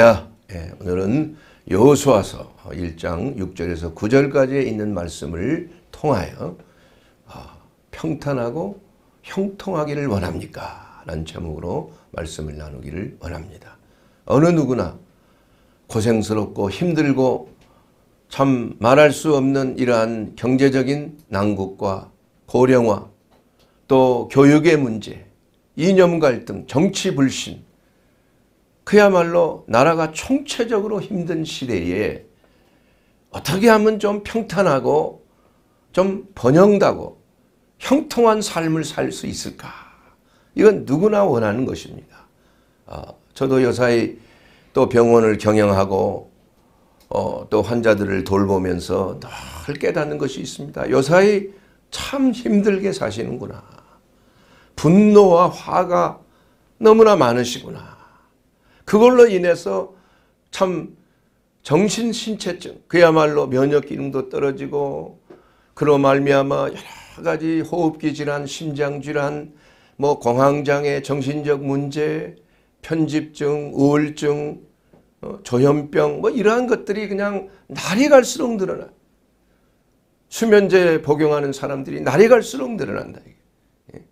예, 오늘은 여호수아서 1장 6절에서 9절까지 있는 말씀을 통하여 아, 평탄하고 형통하기를 원합니까? 라는 제목으로 말씀을 나누기를 원합니다. 어느 누구나 고생스럽고 힘들고 참 말할 수 없는 이러한 경제적인 난국과 고령화 또 교육의 문제, 이념 갈등, 정치 불신 그야말로 나라가 총체적으로 힘든 시대에 어떻게 하면 좀 평탄하고 좀 번영다고 형통한 삶을 살 수 있을까? 이건 누구나 원하는 것입니다. 어, 저도 여사히 또 병원을 경영하고 어, 또 환자들을 돌보면서 늘 깨닫는 것이 있습니다. 여사히 참 힘들게 사시는구나. 분노와 화가 너무나 많으시구나. 그걸로 인해서 참 정신신체증 그야말로 면역기능도 떨어지고 그로 말미암아 여러 가지 호흡기 질환, 심장 질환, 뭐 공황장애, 정신적 문제, 편집증, 우울증, 어, 조현병 뭐 이러한 것들이 그냥 날이 갈수록 늘어나. 수면제 복용하는 사람들이 날이 갈수록 늘어난다. 예.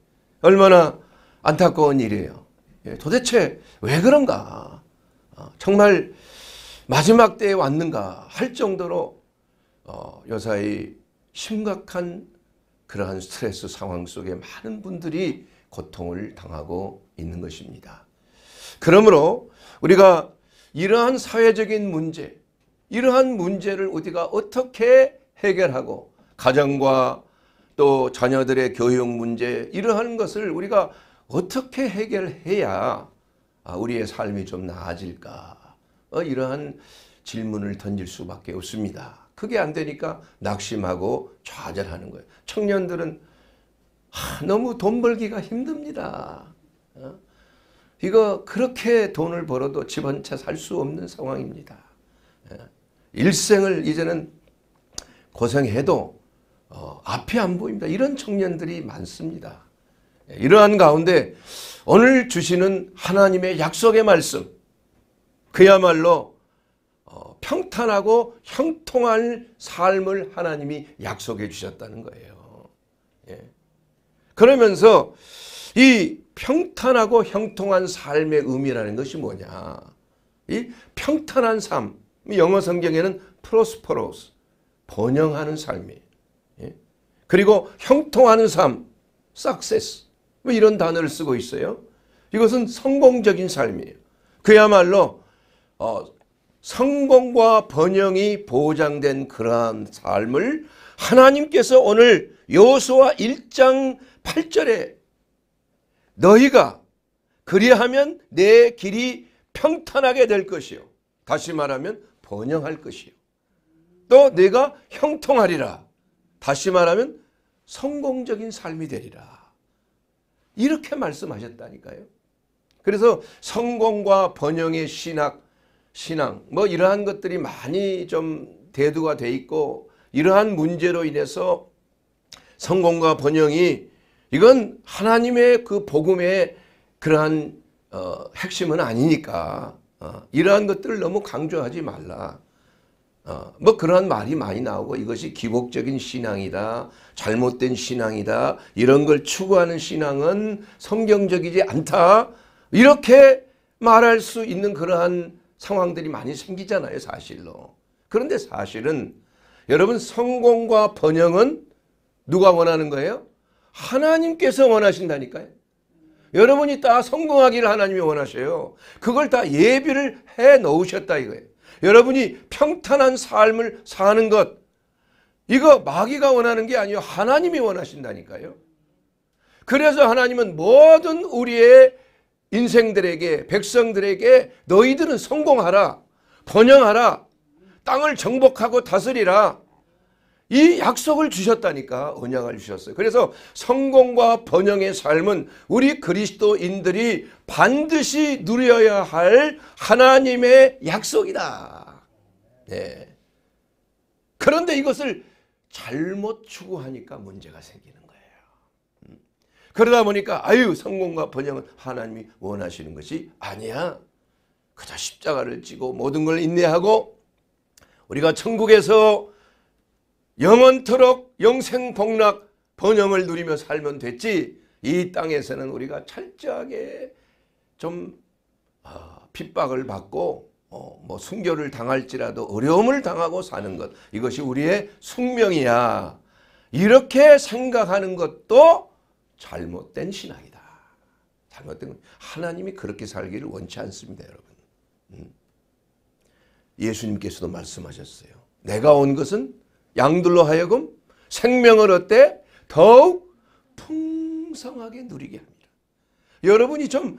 얼마나 안타까운 일이에요. 예, 도대체 왜 그런가? 어, 정말 마지막 때에 왔는가 할 정도로 어, 여사의 심각한 그러한 스트레스 상황 속에 많은 분들이 고통을 당하고 있는 것입니다. 그러므로 우리가 이러한 사회적인 문제, 이러한 문제를 우리가 어떻게 해결하고 가정과 또 자녀들의 교육 문제 이러한 것을 우리가 어떻게 해결해야 아, 우리의 삶이 좀 나아질까 어, 이러한 질문을 던질 수밖에 없습니다. 그게 안 되니까 낙심하고 좌절하는 거예요. 청년들은 아, 너무 돈 벌기가 힘듭니다. 어? 이거 그렇게 돈을 벌어도 집 한 채 살 수 없는 상황입니다. 예. 일생을 이제는 고생해도 어, 앞이 안 보입니다. 이런 청년들이 많습니다. 이러한 가운데 오늘 주시는 하나님의 약속의 말씀 그야말로 어, 평탄하고 형통한 삶을 하나님이 약속해 주셨다는 거예요. 예. 그러면서 이 평탄하고 형통한 삶의 의미라는 것이 뭐냐. 이 평탄한 삶, 영어 성경에는 prosperous, 번영하는 삶이. 예. 그리고 형통하는 삶, success, 왜 뭐 이런 단어를 쓰고 있어요? 이것은 성공적인 삶이에요. 그야말로 어, 성공과 번영이 보장된 그러한 삶을 하나님께서 오늘 요수와 1장 8절에 너희가 그리하면 내 길이 평탄하게 될 것이요. 다시 말하면 번영할 것이요. 또 내가 형통하리라. 다시 말하면 성공적인 삶이 되리라. 이렇게 말씀하셨다니까요. 그래서 성공과 번영의 신학, 신앙 뭐 이러한 것들이 많이 좀 대두가 돼 있고 이러한 문제로 인해서 성공과 번영이 이건 하나님의 그 복음의 그러한 어, 핵심은 아니니까 어, 이러한 것들을 너무 강조하지 말라. 어, 뭐 그러한 말이 많이 나오고 이것이 기복적인 신앙이다. 잘못된 신앙이다. 이런 걸 추구하는 신앙은 성경적이지 않다. 이렇게 말할 수 있는 그러한 상황들이 많이 생기잖아요. 사실로. 그런데 사실은 여러분 성공과 번영은 누가 원하는 거예요? 하나님께서 원하신다니까요. 여러분이 다 성공하기를 하나님이 원하셔요. 그걸 다 예비를 해 놓으셨다 이거예요. 여러분이 평탄한 삶을 사는 것 이거 마귀가 원하는 게아니요 하나님이 원하신다니까요. 그래서 하나님은 모든 우리의 인생들에게 백성들에게 너희들은 성공하라 번영하라 땅을 정복하고 다스리라 이 약속을 주셨다니까 언약을 주셨어요. 그래서 성공과 번영의 삶은 우리 그리스도인들이 반드시 누려야 할 하나님의 약속이다. 네. 그런데 이것을 잘못 추구하니까 문제가 생기는 거예요. 음. 그러다 보니까 아유 성공과 번영은 하나님이 원하시는 것이 아니야. 그저 십자가를 찍고 모든 걸 인내하고 우리가 천국에서 영원토록 영생복락 번영을 누리며 살면 됐지 이 땅에서는 우리가 철저하게 좀 어, 핍박을 받고 어, 뭐 순교를 당할지라도 어려움을 당하고 사는 것 이것이 우리의 숙명이야 이렇게 생각하는 것도 잘못된 신앙이다 잘못된 하나님이 그렇게 살기를 원치 않습니다 여러분 음. 예수님께서도 말씀하셨어요 내가 온 것은 양들로 하여금 생명을 어때? 더욱 풍성하게 누리게 합니다. 여러분이 좀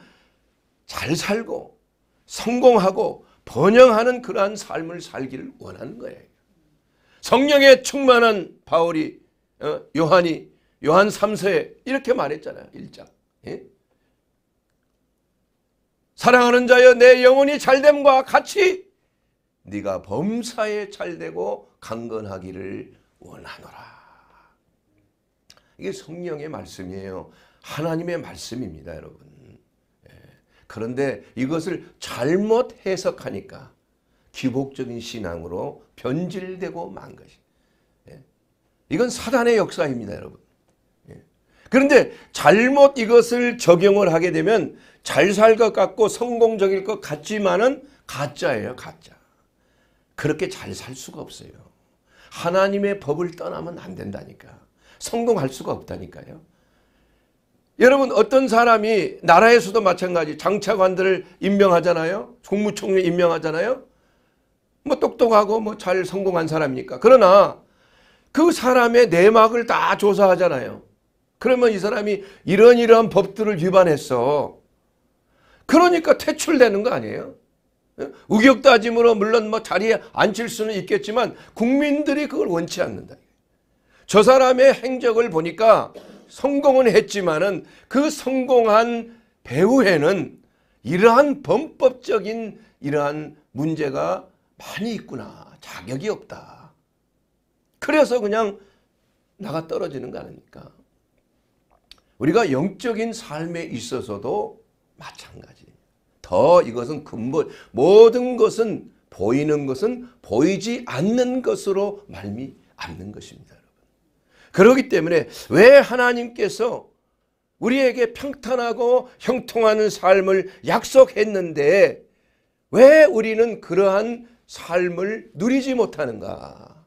잘 살고 성공하고 번영하는 그러한 삶을 살기를 원하는 거예요. 성령에 충만한 바울이 어, 요한이 요한 3서에 이렇게 말했잖아요. 1장. 예? 사랑하는 자여 내 영혼이 잘됨과 같이 네가 범사에 잘되고 강건하기를 원하노라. 이게 성령의 말씀이에요. 하나님의 말씀입니다, 여러분. 예. 그런데 이것을 잘못 해석하니까 기복적인 신앙으로 변질되고 만 것이. 예. 이건 사단의 역사입니다, 여러분. 예. 그런데 잘못 이것을 적용을 하게 되면 잘 살 것 같고 성공적일 것 같지만은 가짜예요, 가짜. 그렇게 잘 살 수가 없어요. 하나님의 법을 떠나면 안 된다니까. 성공할 수가 없다니까요. 여러분 어떤 사람이 나라에서도 마찬가지 장차관들을 임명하잖아요. 국무총리 임명하잖아요. 뭐 똑똑하고 뭐 잘 성공한 사람이니까. 그러나 그 사람의 내막을 다 조사하잖아요. 그러면 이 사람이 이런 이러 법들을 위반했어. 그러니까 퇴출되는 거 아니에요? 예? 우격 다짐으로 물론 뭐 자리에 앉힐 수는 있겠지만 국민들이 그걸 원치 않는다. 저 사람의 행적을 보니까 성공은 했지만은 그 성공한 배후에는 이러한 범법적인 이러한 문제가 많이 있구나. 자격이 없다. 그래서 그냥 나가 떨어지는 거 아닙니까? 우리가 영적인 삶에 있어서도 마찬가지. 더 이것은 근본 모든 것은 보이는 것은 보이지 않는 것으로 말미암는 것입니다. 여러분. 그렇기 때문에 왜 하나님께서 우리에게 평탄하고 형통하는 삶을 약속했는데 왜 우리는 그러한 삶을 누리지 못하는가?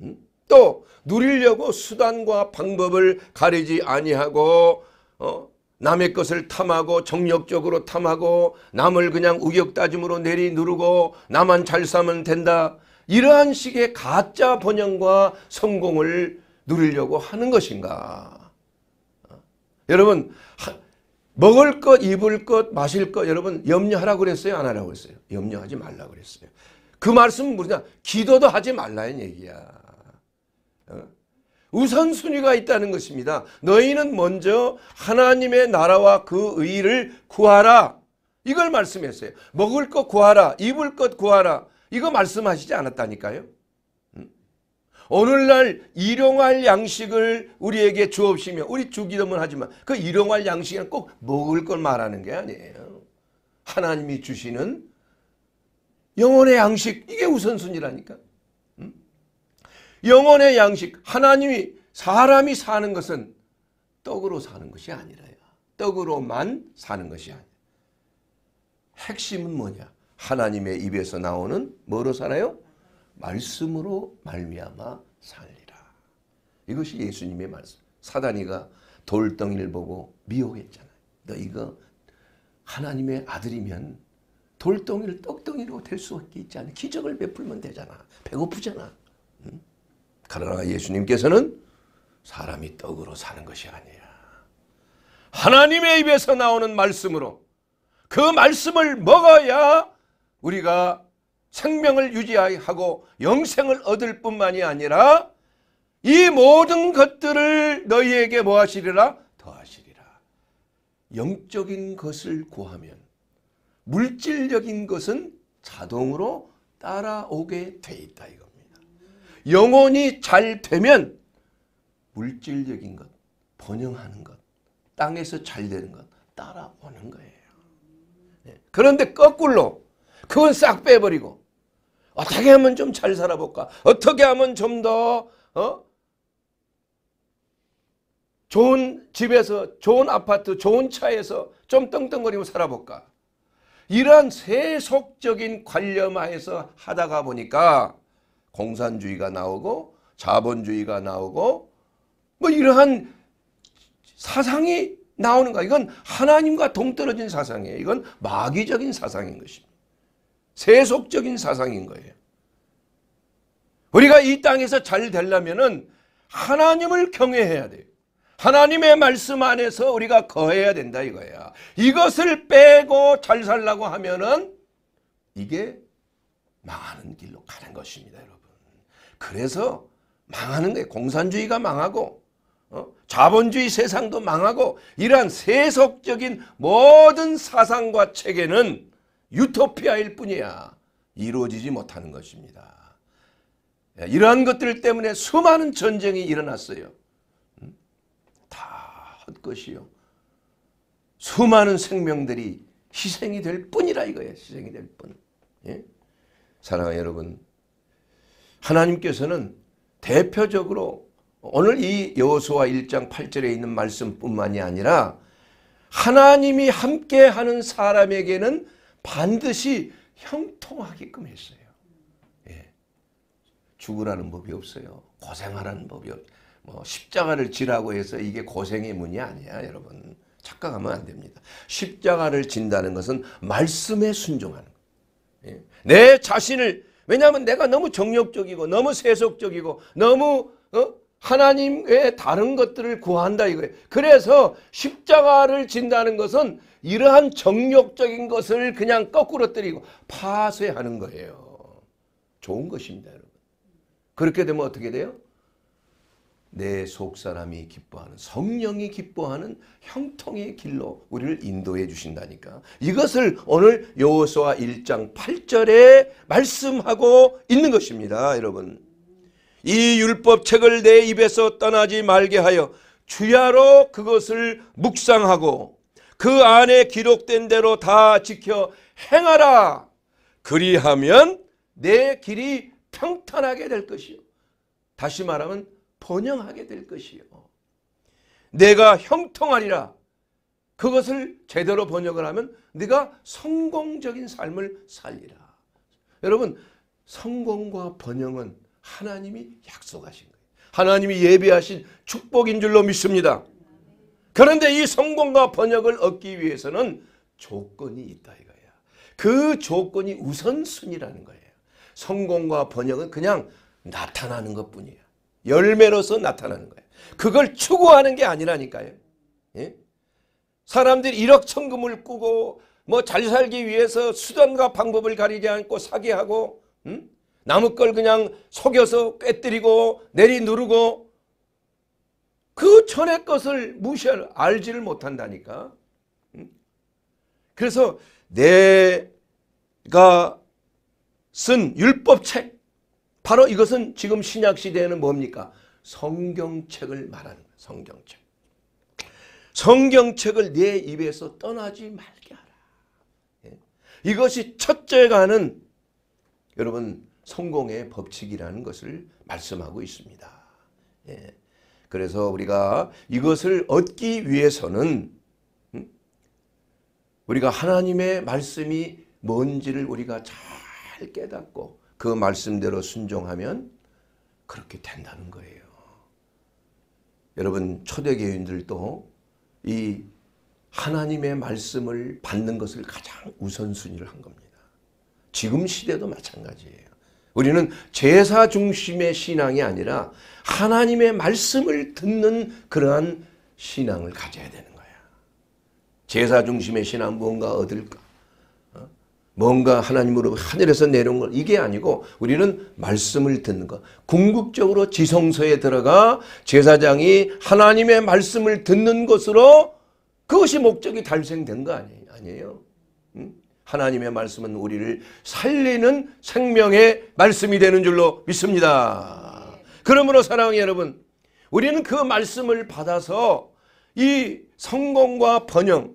음? 또 누리려고 수단과 방법을 가리지 아니하고 어? 남의 것을 탐하고 정력적으로 탐하고 남을 그냥 우격다짐으로 내리 누르고 나만 잘 사면 된다. 이러한 식의 가짜 번영과 성공을 누리려고 하는 것인가. 여러분 하, 먹을 것, 입을 것, 마실 것 여러분 염려하라고 그랬어요? 안 하라고 그랬어요? 염려하지 말라고 그랬어요. 그 말씀은 뭐냐? 기도도 하지 말라는 얘기야. 어? 우선순위가 있다는 것입니다. 너희는 먼저 하나님의 나라와 그 의를 구하라. 이걸 말씀했어요. 먹을 것 구하라. 입을 것 구하라. 이거 말씀하시지 않았다니까요. 오늘날 일용할 양식을 우리에게 주옵시며 우리 주기도문 하지만 그 일용할 양식은 꼭 먹을 걸 말하는 게 아니에요. 하나님이 주시는 영혼의 양식 이게 우선순위라니까. 영혼의 양식 하나님이 사람이 사는 것은 떡으로 사는 것이 아니라요. 떡으로만 사는 것이 아니라 핵심은 뭐냐? 하나님의 입에서 나오는 뭐로 살아요? 말씀으로 말미암아 살리라. 이것이 예수님의 말씀. 사단이가 돌덩이를 보고 미혹했잖아요. 너 이거 하나님의 아들이면 돌덩이를 떡덩이로 될수 있지 않아. 기적을 베풀면 되잖아. 배고프잖아. 그러나 예수님께서는 사람이 떡으로 사는 것이 아니라 하나님의 입에서 나오는 말씀으로 그 말씀을 먹어야 우리가 생명을 유지하고 영생을 얻을 뿐만이 아니라 이 모든 것들을 너희에게 뭐하시리라? 더하시리라. 영적인 것을 구하면 물질적인 것은 자동으로 따라오게 돼 있다 이겁니다. 영혼이 잘 되면 물질적인 것, 번영하는 것, 땅에서 잘 되는 것 따라오는 거예요. 네. 그런데 거꾸로 그건 싹 빼버리고 어떻게 하면 좀 잘 살아볼까? 어떻게 하면 좀더 어? 좋은 집에서 좋은 아파트 좋은 차에서 좀떵떵거리고 살아볼까? 이러한 세속적인 관념하에서 하다가 보니까 공산주의가 나오고 자본주의가 나오고 뭐 이러한 사상이 나오는 거 이건 하나님과 동떨어진 사상이에요. 이건 마귀적인 사상인 것입니다. 세속적인 사상인 거예요. 우리가 이 땅에서 잘 되려면은 하나님을 경외해야 돼요. 하나님의 말씀 안에서 우리가 거해야 된다 이거야. 이것을 빼고 잘 살라고 하면은 이게 많은 길로 가는 것입니다, 여러분. 그래서 망하는 거예요. 공산주의가 망하고 어? 자본주의 세상도 망하고 이러한 세속적인 모든 사상과 체계는 유토피아일 뿐이야. 이루어지지 못하는 것입니다. 예, 이러한 것들 때문에 수많은 전쟁이 일어났어요. 음? 다 헛것이요. 수많은 생명들이 희생이 될 뿐이라 이거예요. 희생이 될 뿐. 예? 사랑하는 여러분 하나님께서는 대표적으로 오늘 이 여호수아 1장 8절에 있는 말씀뿐만이 아니라 하나님이 함께하는 사람에게는 반드시 형통하게끔 했어요. 예. 죽으라는 법이 없어요. 고생하라는 법이 없. 뭐 십자가를 지라고 해서 이게 고생의 문이 아니야, 여러분. 착각하면 안 됩니다. 십자가를 진다는 것은 말씀에 순종하는 예. 내 자신을 왜냐하면 내가 너무 정욕적이고 너무 세속적이고 너무 어? 하나님 외 다른 것들을 구한다 이거예요. 그래서 십자가를 진다는 것은 이러한 정욕적인 것을 그냥 거꾸로 뜨리고 파쇄하는 거예요. 좋은 것입니다, 여러분. 그렇게 되면 어떻게 돼요? 내속 사람이 기뻐하는 성령이 기뻐하는 형통의 길로 우리를 인도해 주신다니까. 이것을 오늘 여호수아 1장 8절에 말씀하고 있는 것입니다, 여러분. 이 율법 책을 내 입에서 떠나지 말게 하여 주야로 그것을 묵상하고 그 안에 기록된 대로 다 지켜 행하라. 그리하면 내 길이 평탄하게 될 것이요. 다시 말하면 번영하게 될 것이요. 내가 형통하리라. 그것을 제대로 번역을 하면 네가 성공적인 삶을 살리라. 여러분 성공과 번영은 하나님이 약속하신 거예요. 하나님이 예비하신 축복인 줄로 믿습니다. 그런데 이 성공과 번역을 얻기 위해서는 조건이 있다 이거예요. 그 조건이 우선순위라는 거예요. 성공과 번역은 그냥 나타나는 것뿐이에요. 열매로서 나타나는 거예요. 그걸 추구하는 게 아니라니까요. 예? 사람들이 일억천금을 꾸고 뭐 잘 살기 위해서 수단과 방법을 가리지 않고 사기하고 음? 남의 걸 그냥 속여서 꿰뜨리고 내리 누르고 그 전의 것을 무시할 알지를 못한다니까. 음? 그래서 내가 쓴 율법책 바로 이것은 지금 신약 시대에는 뭡니까? 성경책을 말하는 거예요. 성경책. 성경책을 내 입에서 떠나지 말게 하라. 예. 이것이 첫째가 하는 여러분 성공의 법칙이라는 것을 말씀하고 있습니다. 예. 그래서 우리가 이것을 얻기 위해서는 음? 우리가 하나님의 말씀이 뭔지를 우리가 잘 깨닫고 그 말씀대로 순종하면 그렇게 된다는 거예요. 여러분 초대교인들도 이 하나님의 말씀을 받는 것을 가장 우선순위를 한 겁니다. 지금 시대도 마찬가지예요. 우리는 제사 중심의 신앙이 아니라 하나님의 말씀을 듣는 그러한 신앙을 가져야 되는 거야. 제사 중심의 신앙 무언가 얻을까? 뭔가 하나님으로 하늘에서 내려온 걸 이게 아니고 우리는 말씀을 듣는 것. 궁극적으로 지성소에 들어가 제사장이 하나님의 말씀을 듣는 것으로 그것이 목적이 달성된 거 아니, 아니에요. 하나님의 말씀은 우리를 살리는 생명의 말씀이 되는 줄로 믿습니다. 그러므로 사랑하는 여러분 우리는 그 말씀을 받아서 이 성공과 번영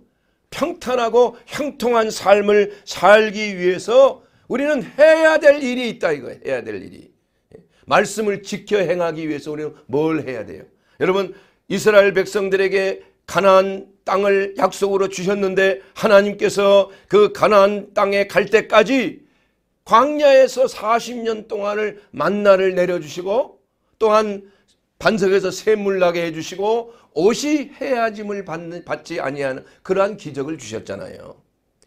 평탄하고 형통한 삶을 살기 위해서 우리는 해야 될 일이 있다 이거 해야 될 일이. 말씀을 지켜 행하기 위해서 우리는 뭘 해야 돼요? 여러분 이스라엘 백성들에게 가나 땅을 약속으로 주셨는데 하나님께서 그가나 땅에 갈 때까지 광야에서 40년 동안을 만나를 내려주시고 또한 반석에서 샘물 나게 해주시고 옷이 헤아짐을 받는, 받지 아니하는 그러한 기적을 주셨잖아요.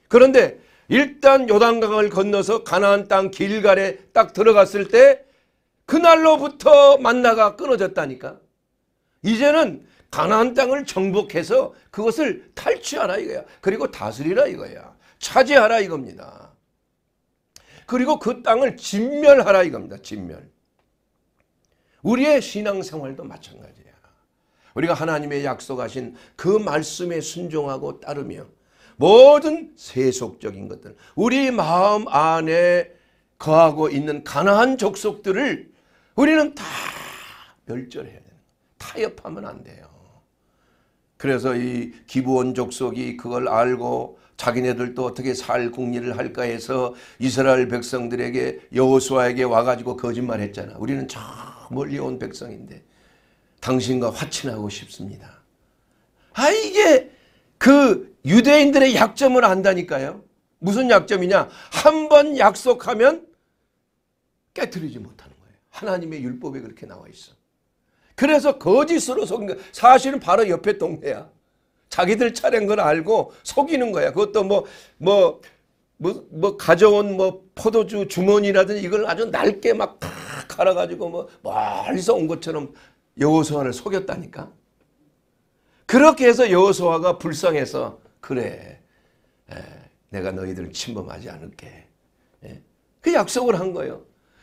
그런데 일단 요단강을 건너서 가나안 땅 길갈에 딱 들어갔을 때 그날로부터 만나가 끊어졌다니까. 이제는 가나안 땅을 정복해서 그것을 탈취하라 이거야. 그리고 다스리라 이거야. 차지하라 이겁니다. 그리고 그 땅을 진멸하라 이겁니다. 진멸. 우리의 신앙생활도 마찬가지. 우리가 하나님의 약속하신 그 말씀에 순종하고 따르며 모든 세속적인 것들 우리 마음 안에 거하고 있는 가나한 족속들을 우리는 다 멸절해야 되는 타협하면 안 돼요. 그래서 이 기부원 족속이 그걸 알고 자기네들도 어떻게 살궁리를 할까 해서 이스라엘 백성들에게 여호수아에게 와가지고 거짓말했잖아. 우리는 저 멀리 온 백성인데 당신과 화친하고 싶습니다. 아 이게 그 유대인들의 약점을 안다니까요. 무슨 약점이냐? 한 번 약속하면 깨뜨리지 못하는 거예요. 하나님의 율법에 그렇게 나와 있어. 그래서 거짓으로 속인 거 사실은 바로 옆에 동네야. 자기들 차례인 걸 알고 속이는 거야. 그것도 뭐, 뭐, 뭐, 뭐, 가져온 뭐 포도주 주머니라든지 이걸 아주 낡게 막탁 갈아가지고 뭐 멀리서 온 것처럼 여호수아를 속였다니까. 그렇게 해서 여호수아가 불쌍해서 그래 내가 너희들 침범하지 않을게. 그 약속을 한 거예요.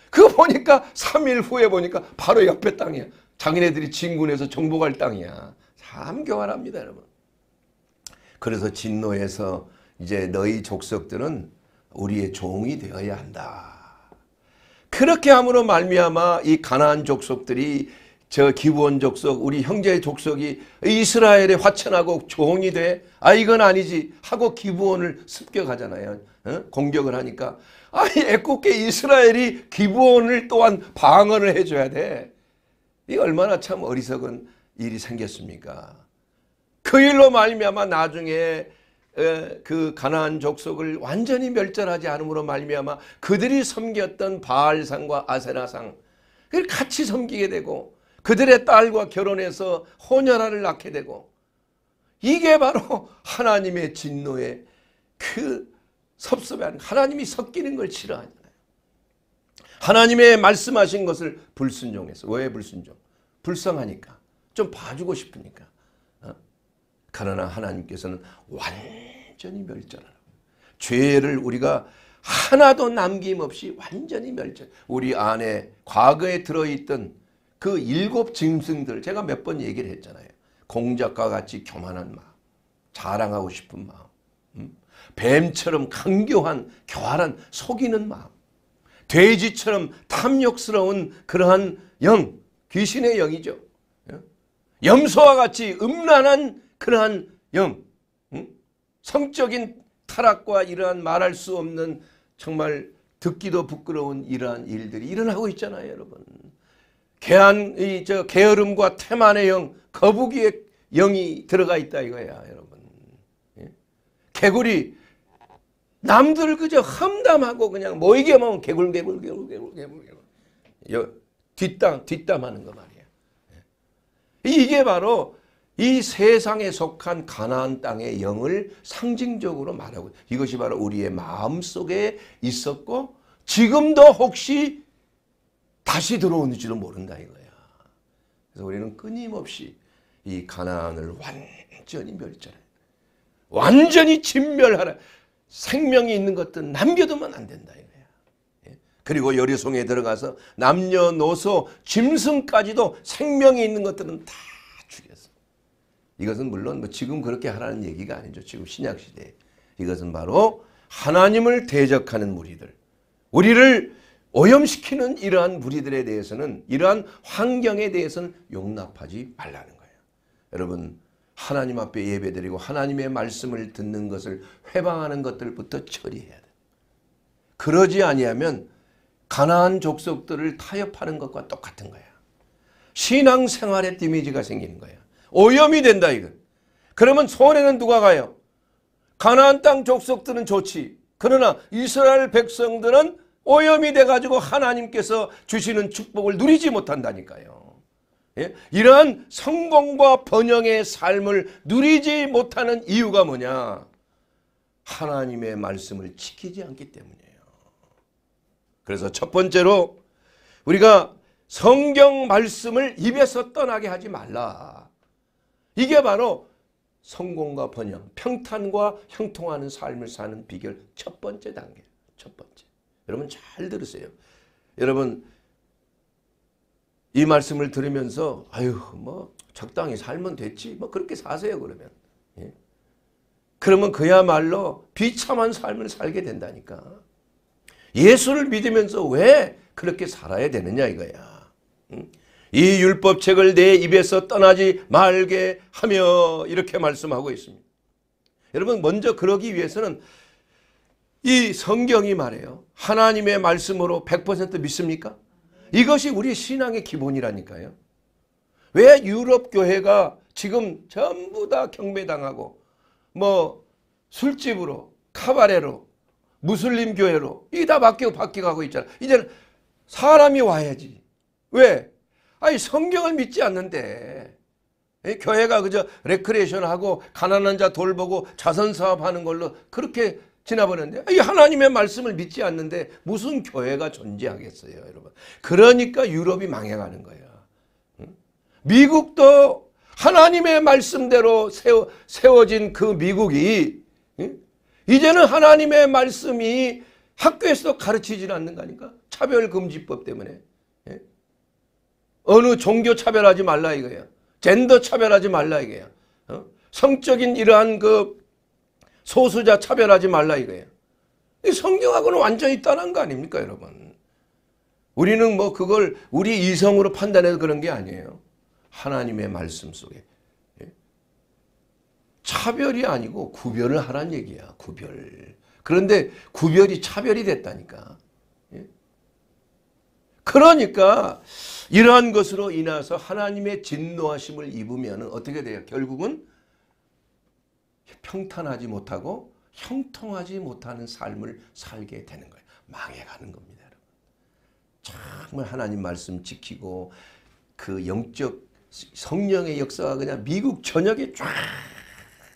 그거 보니까 3일 후에 보니까 바로 옆에 땅이야. 자기네들이 진군에서 정복할 땅이야. 참 교활합니다 여러분. 그래서 진노에서 이제 너희 족속들은 우리의 종이 되어야 한다. 그렇게 함으로 말미암아 이 가나안 족속들이 저 기부원 족속 우리 형제의 족속이 이스라엘에 화천하고 종이 돼. 아 이건 아니지 하고 기부원을 습격하잖아요. 어? 공격을 하니까 아니 애국계 이스라엘이 기부원을 또한 방언을 해줘야 돼. 이 얼마나 참 어리석은 일이 생겼습니까. 그 일로 말미암아 나중에 어, 그 가나안 족속을 완전히 멸절하지 않음으로 말미암아 그들이 섬겼던 바알상과 아세라상 그걸 같이 섬기게 되고 그들의 딸과 결혼해서 혼혈아를 낳게 되고 이게 바로 하나님의 진노의 그섭섭한하나님이 섞이는 걸 싫어하잖아요. 하나님의 말씀하신 것을 불순종해서 왜 불순종? 불쌍하니까 좀 봐주고 싶으니까 어? 그러나 하나님께서는 완전히 멸절하라 죄를 우리가 하나도 남김없이 완전히 멸절 우리 안에 과거에 들어있던 그 일곱 짐승들 제가 몇 번 얘기를 했잖아요. 공작과 같이 교만한 마음, 자랑하고 싶은 마음, 음? 뱀처럼 강교한 교활한 속이는 마음, 돼지처럼 탐욕스러운 그러한 영, 귀신의 영이죠. 예? 염소와 같이 음란한 그러한 영, 음? 성적인 타락과 이러한 말할 수 없는 정말 듣기도 부끄러운 이러한 일들이 일어나고 있잖아요 여러분. 개한의 저 게으름과 태만의 영, 거북이의 영이 들어가 있다 이거야, 여러분. 예? 개구리 남들 그저 험담하고 그냥 모이게만 먹 개굴 개굴 개굴 개굴 개굴 개굴. 여, 뒷담 뒷담하는 거 말이야. 예. 이게 바로 이 세상에 속한 가나안 땅의 영을 상징적으로 말하고 이것이 바로 우리의 마음속에 있었고 지금도 혹시 다시 들어오는지도 모른다 이거야. 그래서 우리는 끊임없이 이가나을 완전히 멸절해. 완전히 진멸하라. 생명이 있는 것들 남겨두면 안 된다 이거야. 예? 그리고 여리송에 들어가서 남녀노소 짐승까지도 생명이 있는 것들은 다 죽였어. 이것은 물론 뭐 지금 그렇게 하라는 얘기가 아니죠. 지금 신약 시대에 이것은 바로 하나님을 대적하는 무리들, 우리를 오염시키는 이러한 무리들에 대해서는 이러한 환경에 대해서는 용납하지 말라는 거예요. 여러분 하나님 앞에 예배드리고 하나님의 말씀을 듣는 것을 회방하는 것들부터 처리해야 돼. 그러지 아니하면 가나안 족속들을 타협하는 것과 똑같은 거야. 신앙 생활에 디미지가 생기는 거야. 오염이 된다 이거. 그러면 손해는 누가 가요? 가나안 땅 족속들은 좋지. 그러나 이스라엘 백성들은 오염이 돼가지고 하나님께서 주시는 축복을 누리지 못한다니까요. 예? 이러한 성공과 번영의 삶을 누리지 못하는 이유가 뭐냐? 하나님의 말씀을 지키지 않기 때문이에요. 그래서 첫 번째로 우리가 성경 말씀을 입에서 떠나게 하지 말라. 이게 바로 성공과 번영, 평탄과 형통하는 삶을 사는 비결 첫 번째 단계. 첫 번째. 여러분 잘 들으세요. 여러분 이 말씀을 들으면서 아유 뭐 적당히 살면 됐지 뭐 그렇게 사세요 그러면. 예? 그러면 그야말로 비참한 삶을 살게 된다니까. 예수를 믿으면서 왜 그렇게 살아야 되느냐 이거야. 응? 이 율법책을 내 입에서 떠나지 말게 하며 이렇게 말씀하고 있습니다. 여러분 먼저 그러기 위해서는 이 성경이 말해요. 하나님의 말씀으로 100% 믿습니까? 이것이 우리 신앙의 기본이라니까요. 왜 유럽 교회가 지금 전부 다 경매당하고 뭐 술집으로 카바레로 무슬림 교회로 이 다 바뀌고 바뀌가고 있잖아. 이제는 사람이 와야지. 왜? 아니 성경을 믿지 않는데 교회가 그저 레크레이션하고 가난한 자 돌보고 자선사업하는 걸로 그렇게 지나보는데 하나님의 말씀을 믿지 않는데 무슨 교회가 존재하겠어요 여러분 그러니까 유럽이 망해가는 거예요 미국도 하나님의 말씀대로 세워, 세워진 그 미국이 이제는 하나님의 말씀이 학교에서 가르치질 않는 거니까 차별금지법 때문에 예? 어느 종교 차별하지 말라 이거예요 젠더 차별하지 말라 이거예요 어? 성적인 이러한 그 소수자 차별하지 말라 이거예요. 이 성경하고는 완전히 떠난 거 아닙니까 여러분. 우리는 뭐 그걸 우리 이성으로 판단해서 그런 게 아니에요. 하나님의 말씀 속에. 예? 차별이 아니고 구별을 하란 얘기야. 구별. 그런데 구별이 차별이 됐다니까. 예? 그러니까 이러한 것으로 인해서 하나님의 진노하심을 입으면 어떻게 돼요? 결국은 평탄하지 못하고 형통하지 못하는 삶을 살게 되는 거예요. 망해가는 겁니다. 여러분. 정말 하나님 말씀 지키고 그 영적 성령의 역사가 그냥 미국 전역에 쫙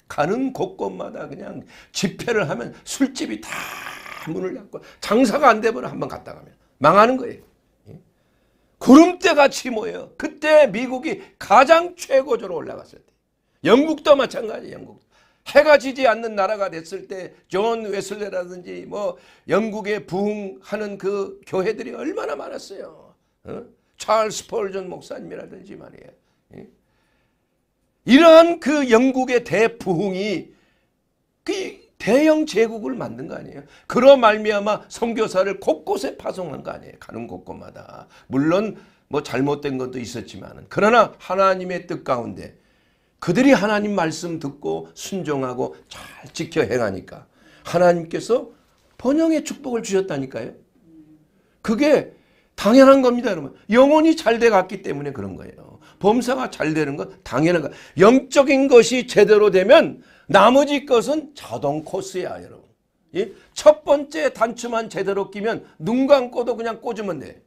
가는 곳곳마다 그냥 집회를 하면 술집이 다 문을 닫고 장사가 안 되면 한번 갔다 가면 망하는 거예요. 예? 구름대같이 모여 그때 미국이 가장 최고조로 올라갔을 때 영국도 마찬가지 영국 해가 지지 않는 나라가 됐을 때 존 웨슬레라든지 뭐 영국에 부흥하는 그 교회들이 얼마나 많았어요. 어? 찰스 폴전 목사님이라든지 말이에요. 예? 이러한 그 영국의 대부흥이 그 대형 제국을 만든 거 아니에요. 그러 말미암아 선교사를 곳곳에 파송한 거 아니에요. 가는 곳곳마다. 물론 뭐 잘못된 것도 있었지만 그러나 하나님의 뜻 가운데 그들이 하나님 말씀 듣고 순종하고 잘 지켜 행하니까 하나님께서 번영의 축복을 주셨다니까요. 그게 당연한 겁니다, 여러분. 영혼이 잘 돼갔기 때문에 그런 거예요. 범사가 잘 되는 건 당연한 거. 영적인 것이 제대로 되면 나머지 것은 자동 코스야, 여러분. 예? 첫 번째 단추만 제대로 끼면 눈 감고도 그냥 꽂으면 돼.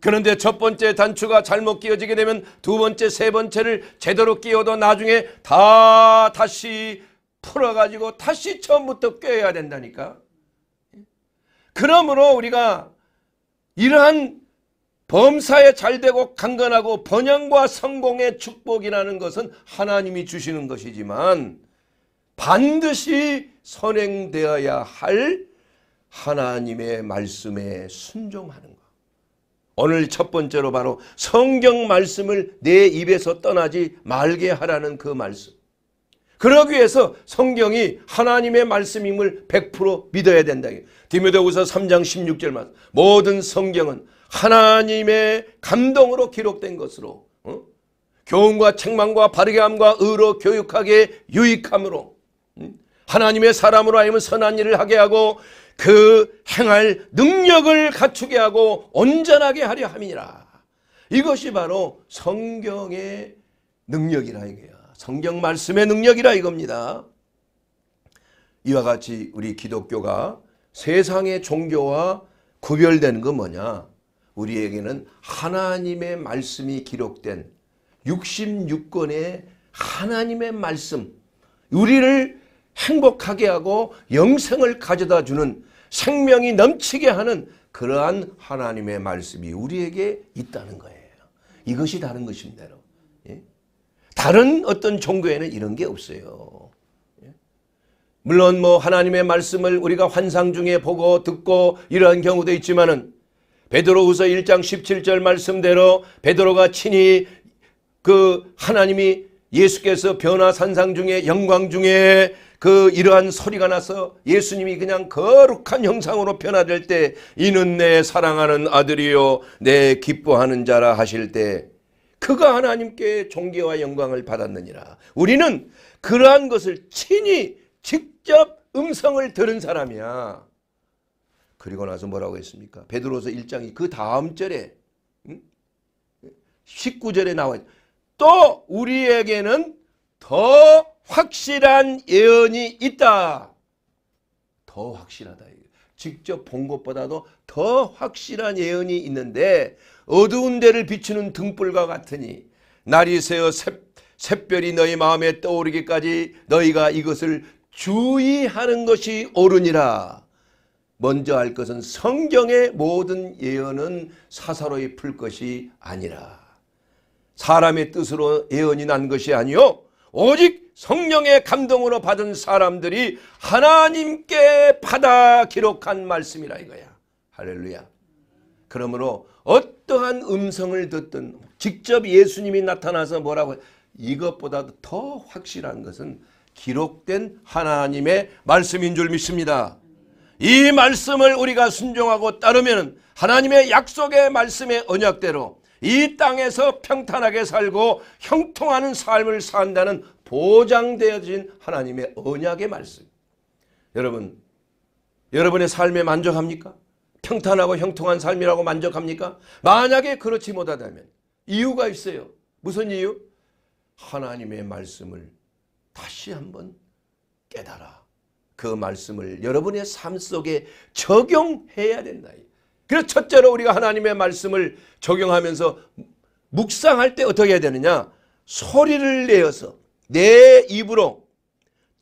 그런데 첫 번째 단추가 잘못 끼어지게 되면 두 번째, 세 번째를 제대로 끼워도 나중에 다 다시 풀어가지고 다시 처음부터 꿰야 된다니까. 그러므로 우리가 이러한 범사에 잘되고 강건하고 번영과 성공의 축복이라는 것은 하나님이 주시는 것이지만 반드시 선행되어야 할 하나님의 말씀에 순종하는 오늘 첫 번째로 바로 성경 말씀을 내 입에서 떠나지 말게 하라는 그 말씀. 그러기 위해서 성경이 하나님의 말씀임을 100% 믿어야 된다. 디모데후서 3장 16절 말 모든 성경은 하나님의 감동으로 기록된 것으로 어? 교훈과 책망과 바르게 함과 의로 교육하게 유익함으로 하나님의 사람으로 하여금 선한 일을 하게 하고 그 행할 능력을 갖추게 하고 온전하게 하려 함이니라. 이것이 바로 성경의 능력이라 이거야. 성경 말씀의 능력이라 이겁니다. 이와 같이 우리 기독교가 세상의 종교와 구별되는 건 뭐냐? 우리에게는 하나님의 말씀이 기록된 66권의 하나님의 말씀, 우리를 행복하게 하고 영생을 가져다 주는 생명이 넘치게 하는 그러한 하나님의 말씀이 우리에게 있다는 거예요. 이것이 다른 것입니다. 예? 다른 어떤 종교에는 이런 게 없어요. 예? 물론 뭐 하나님의 말씀을 우리가 환상 중에 보고 듣고 이러한 경우도 있지만은 베드로후서 1장 17절 말씀대로 베드로가 친히 그 하나님이 예수께서 변화 산상 중에 영광 중에 그 이러한 소리가 나서 예수님이 그냥 거룩한 형상으로 변화될 때 이는 내 사랑하는 아들이요 내 기뻐하는 자라 하실 때 그가 하나님께 존귀와 영광을 받았느니라. 우리는 그러한 것을 친히 직접 음성을 들은 사람이야. 그리고 나서 뭐라고 했습니까? 베드로서 1장이 그 다음 절에 19절에 나와 있. 또 우리에게는 더 확실한 예언이 있다. 더 확실하다. 직접 본 것보다도 더 확실한 예언이 있는데 어두운 데를 비추는 등불과 같으니 날이 새어 샛별이 너희 마음에 떠오르기까지 너희가 이것을 주의하는 것이 옳으니라. 먼저 알 것은 성경의 모든 예언은 사사로이 풀 것이 아니라 사람의 뜻으로 예언이 난 것이 아니요 오직 성령의 감동으로 받은 사람들이 하나님께 받아 기록한 말씀이라 이거야. 할렐루야. 그러므로 어떠한 음성을 듣든 직접 예수님이 나타나서 뭐라고 이것보다도 더 확실한 것은 기록된 하나님의 말씀인 줄 믿습니다. 이 말씀을 우리가 순종하고 따르면 하나님의 약속의 말씀의 언약대로 이 땅에서 평탄하게 살고 형통하는 삶을 산다는 보장되어진 하나님의 언약의 말씀. 여러분, 여러분의 삶에 만족합니까? 평탄하고 형통한 삶이라고 만족합니까? 만약에 그렇지 못하다면 이유가 있어요. 무슨 이유? 하나님의 말씀을 다시 한번 깨달아. 그 말씀을 여러분의 삶 속에 적용해야 된다. 그래서 첫째로 우리가 하나님의 말씀을 적용하면서 묵상할 때 어떻게 해야 되느냐? 소리를 내어서 내 입으로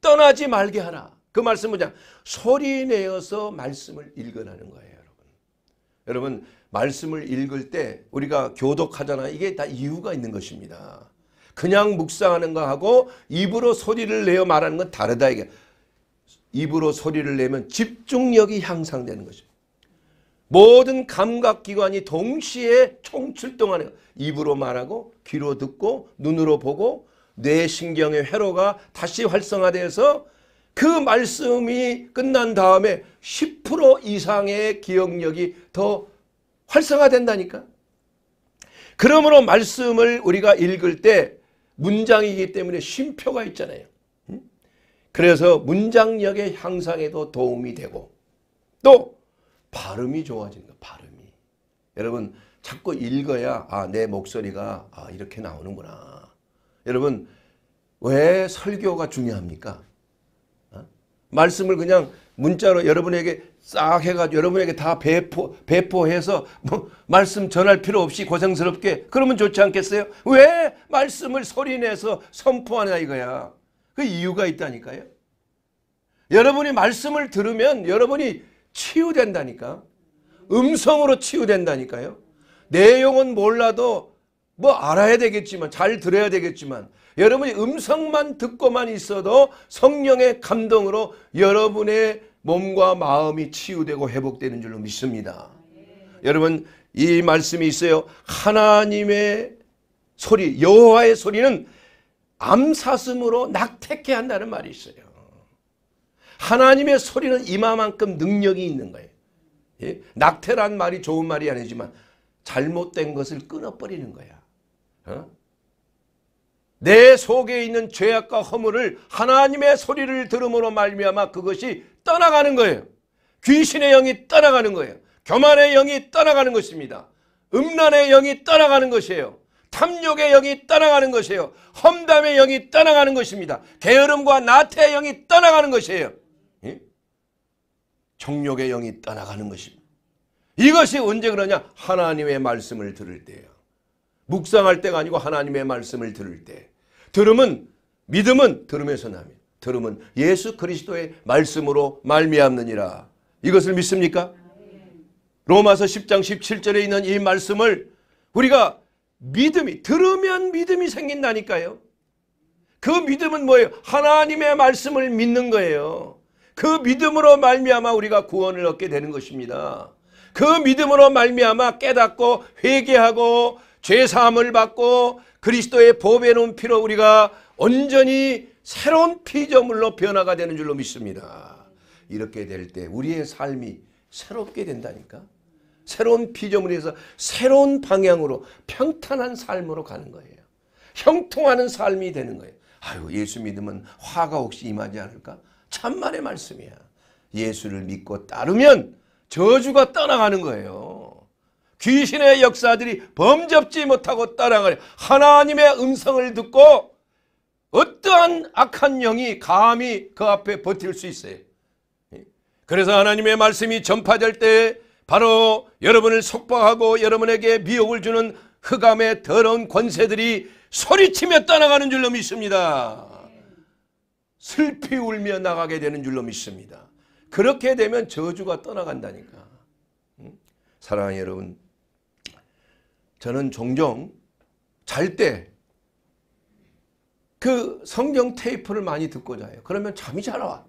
떠나지 말게 하라. 그 말씀 뭐냐? 소리 내어서 말씀을 읽으라는 거예요, 여러분. 여러분, 말씀을 읽을 때 우리가 교독하잖아. 이게 다 이유가 있는 것입니다. 그냥 묵상하는 거하고 입으로 소리를 내어 말하는 건 다르다. 이게 입으로 소리를 내면 집중력이 향상되는 것입니다. 모든 감각기관이 동시에 총출동하는 입으로 말하고 귀로 듣고 눈으로 보고 뇌신경의 회로가 다시 활성화돼서 그 말씀이 끝난 다음에 10% 이상의 기억력이 더 활성화된다니까. 그러므로 말씀을 우리가 읽을 때 문장이기 때문에 쉼표가 있잖아요. 그래서 문장력의 향상에도 도움이 되고 또 발음이 좋아지는 거 발음이. 여러분 자꾸 읽어야 아, 내 목소리가 아, 이렇게 나오는구나. 여러분 왜 설교가 중요합니까? 어? 말씀을 그냥 문자로 여러분에게 싹 해가지고 여러분에게 다 배포, 배포해서 뭐 말씀 전할 필요 없이 고생스럽게 그러면 좋지 않겠어요? 왜 말씀을 소리내서 선포하냐 이거야. 그 이유가 있다니까요. 여러분이 말씀을 들으면 여러분이 치유된다니까. 음성으로 치유된다니까요. 내용은 몰라도 뭐 알아야 되겠지만 잘 들어야 되겠지만 여러분이 음성만 듣고만 있어도 성령의 감동으로 여러분의 몸과 마음이 치유되고 회복되는 줄로 믿습니다. 여러분 이 말씀이 있어요. 하나님의 소리 여호와의 소리는 암사슴으로 낙태케 한다는 말이 있어요. 하나님의 소리는 이마만큼 능력이 있는 거예요. 예? 낙태란 말이 좋은 말이 아니지만 잘못된 것을 끊어버리는 거야. 어? 내 속에 있는 죄악과 허물을 하나님의 소리를 들음으로 말미암아 그것이 떠나가는 거예요. 귀신의 영이 떠나가는 거예요. 교만의 영이 떠나가는 것입니다. 음란의 영이 떠나가는 것이에요. 탐욕의 영이 떠나가는 것이에요. 험담의 영이 떠나가는 것입니다. 게으름과 나태의 영이 떠나가는 것이에요. 정욕의 영이 떠나가는 것입니다. 이것이 언제 그러냐? 하나님의 말씀을 들을 때예요. 묵상할 때가 아니고 하나님의 말씀을 들을 때. 들음은 믿음은 들음에서 나며 들음은 예수 그리스도의 말씀으로 말미암느니라. 이것을 믿습니까? 로마서 10장 17절에 있는 이 말씀을 우리가 믿음이 들으면 믿음이 생긴다니까요. 그 믿음은 뭐예요? 하나님의 말씀을 믿는 거예요. 그 믿음으로 말미암아 우리가 구원을 얻게 되는 것입니다. 그 믿음으로 말미암아 깨닫고 회개하고 죄 사함을 받고 그리스도의 보배 눈피로 우리가 온전히 새로운 피조물로 변화가 되는 줄로 믿습니다. 이렇게 될 때 우리의 삶이 새롭게 된다니까. 새로운 피조물에서 새로운 방향으로 평탄한 삶으로 가는 거예요. 형통하는 삶이 되는 거예요. 아유 예수 믿으면 화가 혹시 임하지 않을까? 참말의 말씀이야. 예수를 믿고 따르면 저주가 떠나가는 거예요. 귀신의 역사들이 범접지 못하고 따라가려 하나님의 음성을 듣고 어떠한 악한 영이 감히 그 앞에 버틸 수 있어요. 그래서 하나님의 말씀이 전파될 때 바로 여러분을 속박하고 여러분에게 미혹을 주는 흑암의 더러운 권세들이 소리치며 떠나가는 줄로 믿습니다. 슬피 울며 나가게 되는 줄로 믿습니다. 그렇게 되면 저주가 떠나간다니까. 사랑하는 여러분, 저는 종종 잘 때 그 성경 테이프를 많이 듣고 자요. 그러면 잠이 잘 와.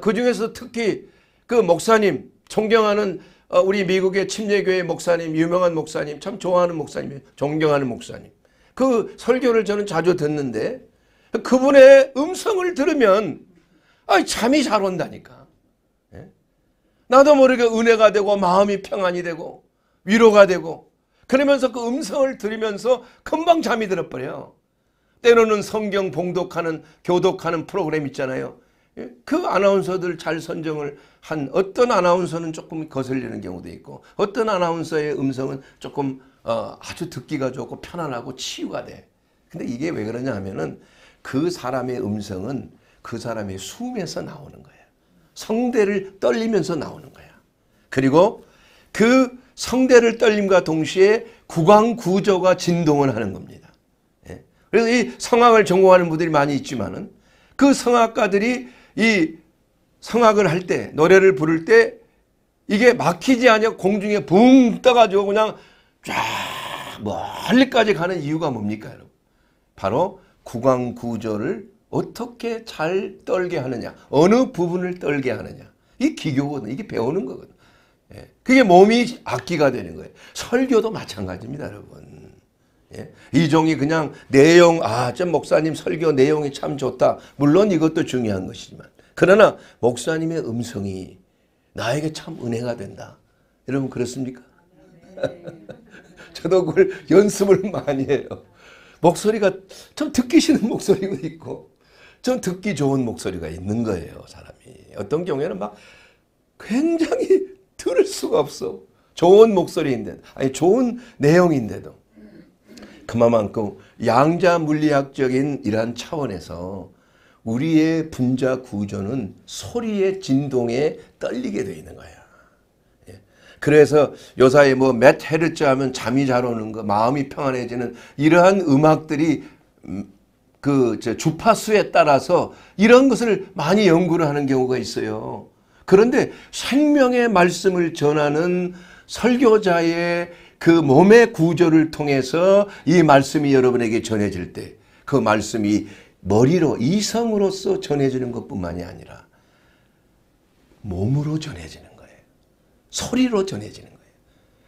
그 중에서 특히 그 목사님, 존경하는 어, 우리 미국의 침례교회 목사님, 유명한 목사님, 참 좋아하는 목사님, 존경하는 목사님. 그 설교를 저는 자주 듣는데 그분의 음성을 들으면 잠이 잘 온다니까. 예? 나도 모르게 은혜가 되고 마음이 평안이 되고 위로가 되고 그러면서 그 음성을 들으면서 금방 잠이 들어버려요. 때로는 성경 봉독하는 교독하는 프로그램 있잖아요. 예? 그 아나운서들 잘 선정을 한 어떤 아나운서는 조금 거슬리는 경우도 있고 어떤 아나운서의 음성은 조금 어, 아주 듣기가 좋고 편안하고 치유가 돼. 근데 이게 왜 그러냐 하면은 그 사람의 음성은 그 사람의 숨에서 나오는 거야 성대를 떨리면서 나오는 거야. 그리고 그 성대를 떨림과 동시에 구강구조가 진동을 하는 겁니다. 예? 그래서 이 성악을 전공하는 분들이 많이 있지만은 그 성악가들이 이 성악을 할 때 노래를 부를 때 이게 막히지 않냐 공중에 붕 떠가지고 그냥 쫙 멀리까지 가는 이유가 뭡니까 여러분? 바로 구강 구조를 어떻게 잘 떨게 하느냐 어느 부분을 떨게 하느냐 이 기교거든 이게 배우는 거거든 예. 그게 몸이 악기가 되는 거예요 설교도 마찬가지입니다 여러분 예. 이종이 그냥 내용 아저 목사님 설교 내용이 참 좋다 물론 이것도 중요한 것이지만 그러나 목사님의 음성이 나에게 참 은혜가 된다 여러분 그렇습니까? 저도 그걸 연습을 많이 해요 목소리가 좀 듣기 싫은 목소리가 있고 좀 듣기 좋은 목소리가 있는 거예요. 사람이. 어떤 경우에는 막 굉장히 들을 수가 없어. 좋은 목소리인데 아니 좋은 내용인데도 그만큼 양자 물리학적인 이러한 차원에서 우리의 분자 구조는 소리의 진동에 떨리게 되어 있는 거예요. 그래서 요사이 뭐몇 헤르츠 하면 잠이 잘 오는 거, 마음이 평안해지는 이러한 음악들이 음, 그 주파수에 따라서 이런 것을 많이 연구를 하는 경우가 있어요. 그런데 생명의 말씀을 전하는 설교자의 그 몸의 구조를 통해서 이 말씀이 여러분에게 전해질 때 그 말씀이 머리로 이성으로서 전해지는 것뿐만이 아니라 몸으로 전해지는 소리로 전해지는 거예요.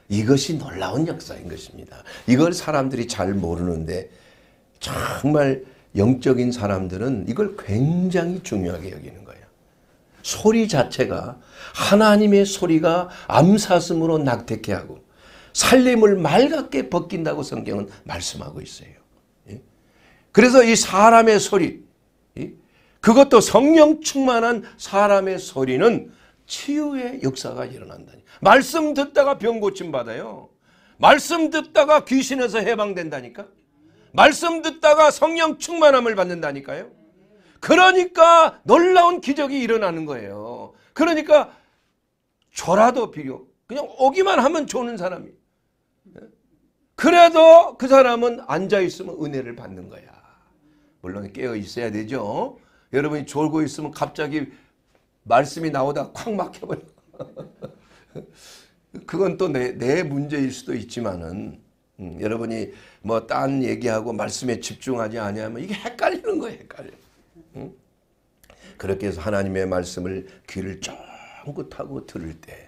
이것이 놀라운 역사인 것입니다. 이걸 사람들이 잘 모르는데 정말 영적인 사람들은 이걸 굉장히 중요하게 여기는 거예요. 소리 자체가 하나님의 소리가 암사슴으로 낙태케 하고 살림을 말갛게 벗긴다고 성경은 말씀하고 있어요. 예? 그래서 이 사람의 소리, 그것도 성령 충만한 사람의 소리는 치유의 역사가 일어난다니. 말씀 듣다가 병 고침 받아요. 말씀 듣다가 귀신에서 해방된다니까. 말씀 듣다가 성령 충만함을 받는다니까요. 그러니까 놀라운 기적이 일어나는 거예요. 그러니까 줘라도 필요. 그냥 오기만 하면 조는 사람이. 그래도 그 사람은 앉아있으면 은혜를 받는 거야. 물론 깨어 있어야 되죠. 여러분이 졸고 있으면 갑자기 말씀이 나오다 콱 막혀버려. 그건 또 내 내 문제일 수도 있지만은 음, 여러분이 뭐 딴 얘기하고 말씀에 집중하지 아니하면 이게 헷갈리는 거예요. 헷갈려. 음? 그렇게 해서 하나님의 말씀을 귀를 쫑긋하고 들을 때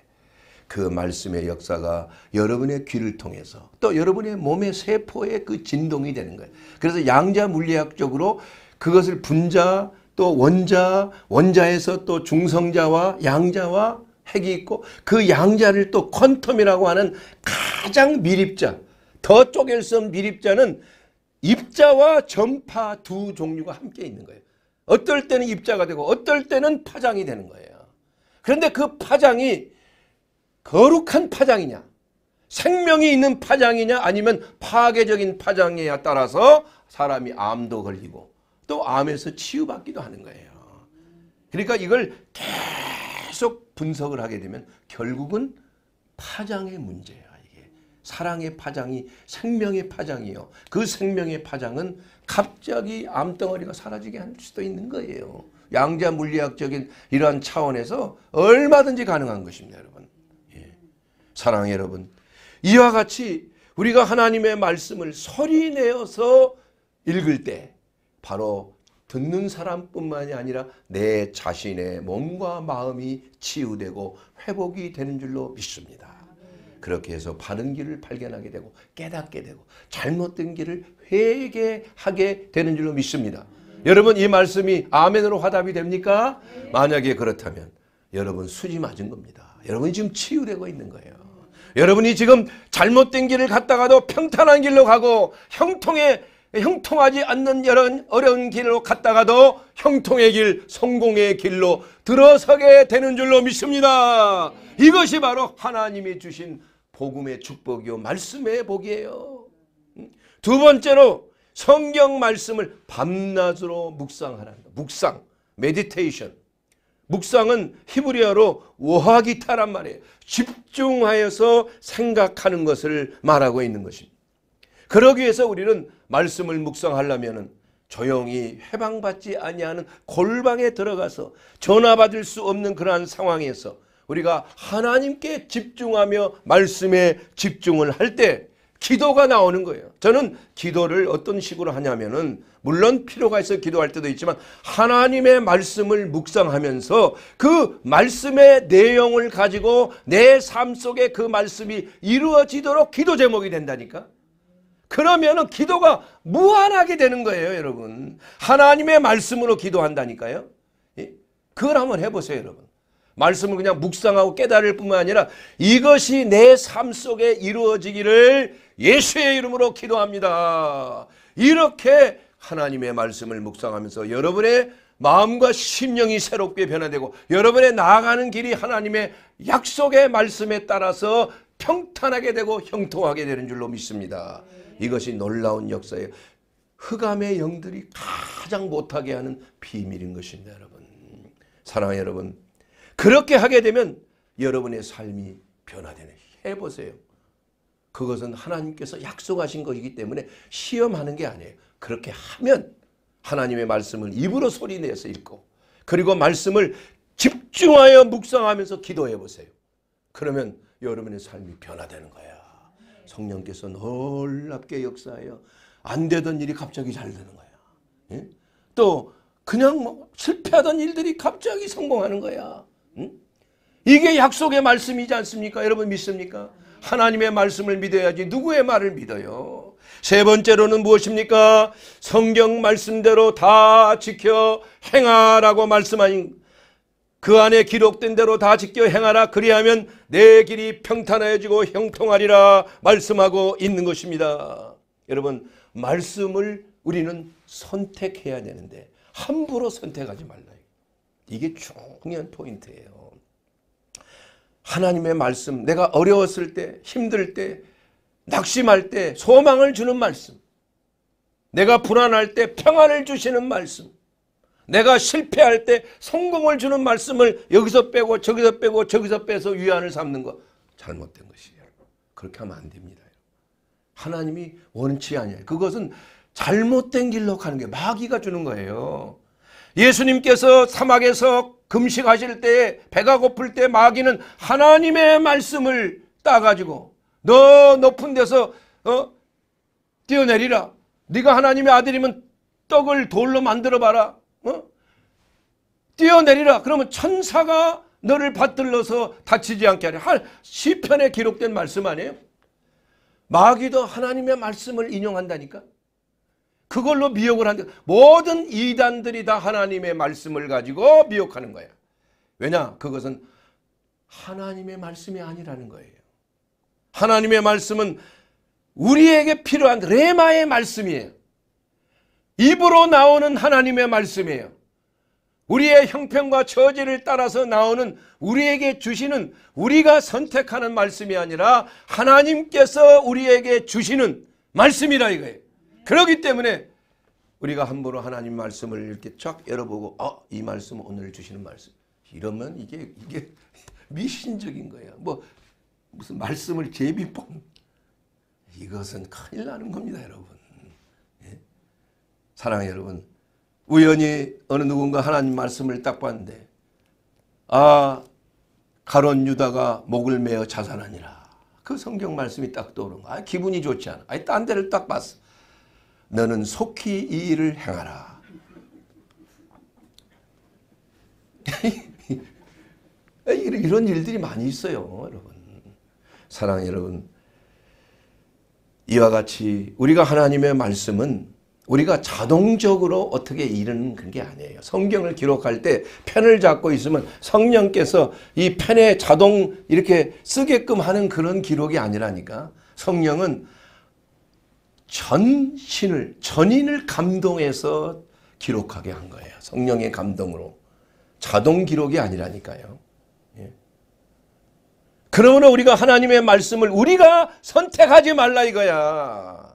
그 말씀의 역사가 여러분의 귀를 통해서 또 여러분의 몸의 세포의 그 진동이 되는 거예요. 그래서 양자 물리학적으로 그것을 분자 또 원자, 원자에서 또 중성자와 양자와 핵이 있고 그 양자를 또 퀀텀이라고 하는 가장 미립자, 더 쪼갤 수 없는 미립자는 입자와 전파 두 종류가 함께 있는 거예요. 어떨 때는 입자가 되고 어떨 때는 파장이 되는 거예요. 그런데 그 파장이 거룩한 파장이냐 생명이 있는 파장이냐 아니면 파괴적인 파장이냐 따라서 사람이 암도 걸리고 또 암에서 치유받기도 하는 거예요. 그러니까 이걸 계속 분석을 하게 되면 결국은 파장의 문제예 이게 사랑의 파장이 생명의 파장이요. 그 생명의 파장은 갑자기 암덩어리가 사라지게 할 수도 있는 거예요. 양자 물리학적인 이러한 차원에서 얼마든지 가능한 것입니다, 여러분. 예. 사랑해 여러분. 이와 같이 우리가 하나님의 말씀을 소리 내어서 읽을 때 바로 듣는 사람뿐만이 아니라 내 자신의 몸과 마음이 치유되고 회복이 되는 줄로 믿습니다. 그렇게 해서 바른 길을 발견하게 되고 깨닫게 되고 잘못된 길을 회개하게 되는 줄로 믿습니다. 여러분 이 말씀이 아멘으로 화답이 됩니까? 만약에 그렇다면 여러분 수지 맞은 겁니다. 여러분이 지금 치유되고 있는 거예요. 여러분이 지금 잘못된 길을 갔다가도 평탄한 길로 가고 형통의 형통하지 않는 여런 어려운 길로 갔다가도 형통의 길, 성공의 길로 들어서게 되는 줄로 믿습니다. 이것이 바로 하나님이 주신 복음의 축복이요 말씀의 복이에요. 음? 두 번째로 성경 말씀을 밤낮으로 묵상하라 묵상, 메디테이션. 묵상은 히브리어로 워하기타란 말이에요. 집중하여서 생각하는 것을 말하고 있는 것입니다. 그러기 위해서 우리는 말씀을 묵상하려면은 조용히 해방받지 아니하는 골방에 들어가서 전화받을 수 없는 그러한 상황에서 우리가 하나님께 집중하며 말씀에 집중을 할 때 기도가 나오는 거예요. 저는 기도를 어떤 식으로 하냐면은 물론 필요가 있어 기도할 때도 있지만 하나님의 말씀을 묵상하면서 그 말씀의 내용을 가지고 내 삶 속에 그 말씀이 이루어지도록 기도 제목이 된다니까. 그러면 기도가 무한하게 되는 거예요, 여러분. 하나님의 말씀으로 기도한다니까요. 예? 그걸 한번 해보세요, 여러분. 말씀을 그냥 묵상하고 깨달을 뿐만 아니라 이것이 내 삶 속에 이루어지기를 예수의 이름으로 기도합니다. 이렇게 하나님의 말씀을 묵상하면서 여러분의 마음과 심령이 새롭게 변화되고 여러분의 나아가는 길이 하나님의 약속의 말씀에 따라서 평탄하게 되고 형통하게 되는 줄로 믿습니다. 이것이 놀라운 역사예요. 흑암의 영들이 가장 못하게 하는 비밀인 것입니다. 여러분. 사랑하 여러분. 그렇게 하게 되면 여러분의 삶이 변화되네. 해보세요. 그것은 하나님께서 약속하신 것이기 때문에 시험하는 게 아니에요. 그렇게 하면 하나님의 말씀을 입으로 소리내서 읽고 그리고 말씀을 집중하여 묵상하면서 기도해 보세요. 그러면 여러분의 삶이 변화되는 거예요. 성령께서 놀랍게 역사하여 안 되던 일이 갑자기 잘 되는 거야. 예? 또 그냥 뭐 실패하던 일들이 갑자기 성공하는 거야. 응? 이게 약속의 말씀이지 않습니까? 여러분 믿습니까? 하나님의 말씀을 믿어야지 누구의 말을 믿어요? 세 번째로는 무엇입니까? 성경 말씀대로 다 지켜 행하라고 말씀하신 그 안에 기록된 대로 다 지켜 행하라 그리하면 내 길이 평탄해지고 형통하리라 말씀하고 있는 것입니다. 여러분 말씀을 우리는 선택해야 되는데 함부로 선택하지 말라. 이게 중요한 포인트예요. 하나님의 말씀 내가 어려웠을 때 힘들 때 낙심할 때 소망을 주는 말씀 내가 불안할 때 평안을 주시는 말씀 내가 실패할 때 성공을 주는 말씀을 여기서 빼고 저기서 빼고 저기서 빼서 위안을 삼는 거 잘못된 것이에요. 그렇게 하면 안 됩니다. 하나님이 원치 아니에요. 그것은 잘못된 길로 가는 게 마귀가 주는 거예요. 예수님께서 사막에서 금식하실 때 배가 고플 때 마귀는 하나님의 말씀을 따가지고 너 높은 데서 어? 뛰어내리라. 네가 하나님의 아들이면 떡을 돌로 만들어봐라. 뛰어내리라. 그러면 천사가 너를 받들러서 다치지 않게 하리. 할 시편에 기록된 말씀 아니에요? 마귀도 하나님의 말씀을 인용한다니까. 그걸로 미혹을 한다. 모든 이단들이 다 하나님의 말씀을 가지고 미혹하는 거야. 왜냐? 그것은 하나님의 말씀이 아니라는 거예요. 하나님의 말씀은 우리에게 필요한 레마의 말씀이에요. 입으로 나오는 하나님의 말씀이에요. 우리의 형편과 처지를 따라서 나오는 우리에게 주시는 우리가 선택하는 말씀이 아니라 하나님께서 우리에게 주시는 말씀이라 이거예요. 그렇기 때문에 우리가 함부로 하나님 말씀을 이렇게 쫙 열어보고 어, 이 말씀 오늘 주시는 말씀 이러면 이게 이게 미신적인 거예요. 뭐 무슨 말씀을 제비뽑 이것은 큰일 나는 겁니다 여러분. 예? 사랑하 여러분 우연히 어느 누군가 하나님 말씀을 딱 봤는데 아 가론 유다가 목을 메어 자살하니라. 그 성경 말씀이 딱 떠오른 거야. 아, 기분이 좋지 않아. 아니 딴 데를 딱 봤어. 너는 속히 이 일을 행하라. 이런 일들이 많이 있어요, 여러분. 사랑 여러분. 이와 같이 우리가 하나님의 말씀은 우리가 자동적으로 어떻게 이르는 그게 아니에요. 성경을 기록할 때 펜을 잡고 있으면 성령께서 이 펜에 자동 이렇게 쓰게끔 하는 그런 기록이 아니라니까. 성령은 전신을 전인을 감동해서 기록하게 한 거예요. 성령의 감동으로. 자동 기록이 아니라니까요. 예. 그러므로 우리가 하나님의 말씀을 우리가 선택하지 말라 이거야.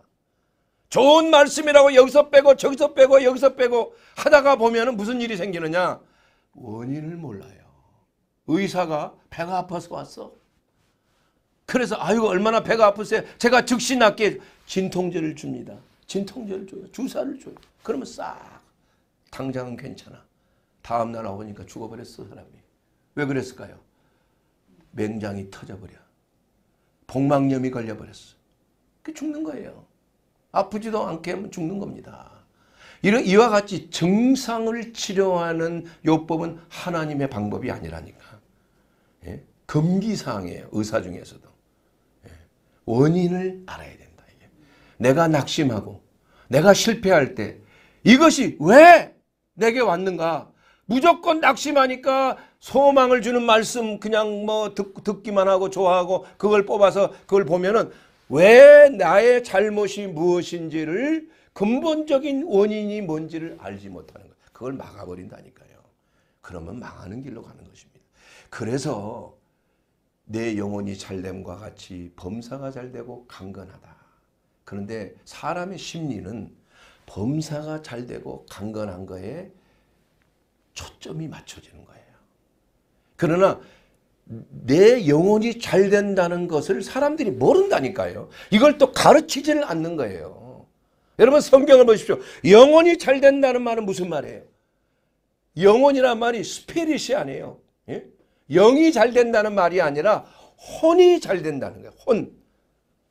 좋은 말씀이라고 여기서 빼고 저기서 빼고 여기서 빼고 하다가 보면 무슨 일이 생기느냐? 원인을 몰라요. 의사가 배가 아파서 왔어. 그래서 아유 얼마나 배가 아프세요. 제가 즉시 낫게 진통제를 줍니다. 진통제를 줘요. 주사를 줘요. 그러면 싹 당장은 괜찮아. 다음날 와보니까 죽어버렸어 사람이. 왜 그랬을까요? 맹장이 터져버려. 복막염이 걸려버렸어. 그 죽는 거예요. 아프지도 않게 하면 죽는 겁니다. 이런 이와 같이 증상을 치료하는 요법은 하나님의 방법이 아니라니까. 예? 금기사항이에요. 의사 중에서도. 예? 원인을 알아야 된다. 이게. 내가 낙심하고 내가 실패할 때 이것이 왜 내게 왔는가? 무조건 낙심하니까 소망을 주는 말씀 그냥 뭐 듣, 기만 하고 좋아하고 그걸 뽑아서 그걸 보면은 왜 나의 잘못이 무엇인지를 근본적인 원인이 뭔지를 알지 못하는 것. 그걸 막아버린다니까요. 그러면 망하는 길로 가는 것입니다. 그래서 내 영혼이 잘됨과 같이 범사가 잘되고 강건하다. 그런데 사람의 심리는 범사가 잘되고 강건한 거에 초점이 맞춰지는 거예요. 그러나 내 영혼이 잘 된다는 것을 사람들이 모른다니까요. 이걸 또 가르치지를 않는 거예요. 여러분 성경을 보십시오. 영혼이 잘 된다는 말은 무슨 말이에요? 영혼이란 말이 스피릿이 아니에요. 예? 영이 잘 된다는 말이 아니라 혼이 잘 된다는 거예요. 혼.